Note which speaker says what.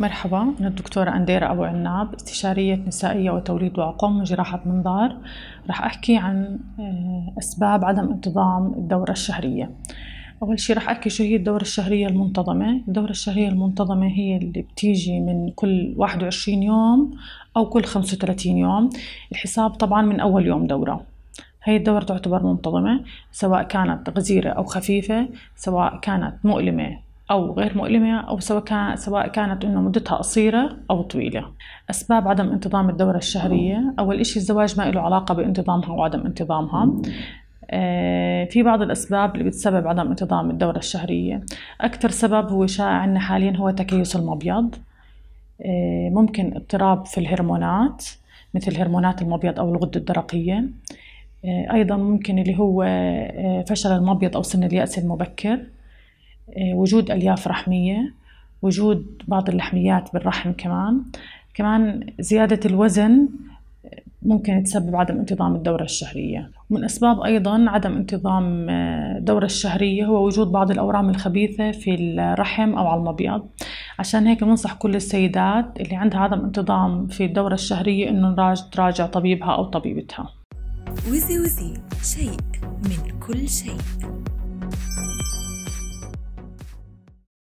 Speaker 1: مرحبا أنا الدكتورة أنديرة أبو عناب استشارية نسائية وتوليد وعقم وجراحة منظار رح أحكي عن آه، أسباب عدم انتظام الدورة الشهرية أول شيء رح أحكي شو هي الدورة الشهرية المنتظمة الدورة الشهرية المنتظمة هي اللي بتيجي من كل 21 يوم أو كل 35 يوم الحساب طبعا من أول يوم دورة هي الدورة تعتبر منتظمة سواء كانت غزيرة أو خفيفة سواء كانت مؤلمة أو غير مؤلمة أو سواء سواء كانت إنه مدتها قصيرة أو طويلة أسباب عدم انتظام الدورة الشهرية أول إشي الزواج ما له علاقة بانتظامها وعدم انتظامها آه، في بعض الأسباب اللي بتسبب عدم انتظام الدورة الشهرية أكثر سبب هو شائع عندنا حاليا هو تكيس المبيض آه، ممكن اضطراب في الهرمونات مثل هرمونات المبيض أو الغدة الدرقية آه، أيضا ممكن اللي هو فشل المبيض أو سن اليأس المبكر آه، وجود ألياف رحمية وجود بعض اللحميات بالرحم كمان كمان زيادة الوزن ممكن تسبب عدم انتظام الدورة الشهرية ومن أسباب أيضا عدم انتظام الدورة آه، الشهرية هو وجود بعض الأورام الخبيثة في الرحم أو على المبيض عشان هيك بننصح كل السيدات اللي عندها عدم انتظام في الدورة الشهرية إنه تراجع طبيبها أو طبيبتها وزي وزي شيء من كل شيء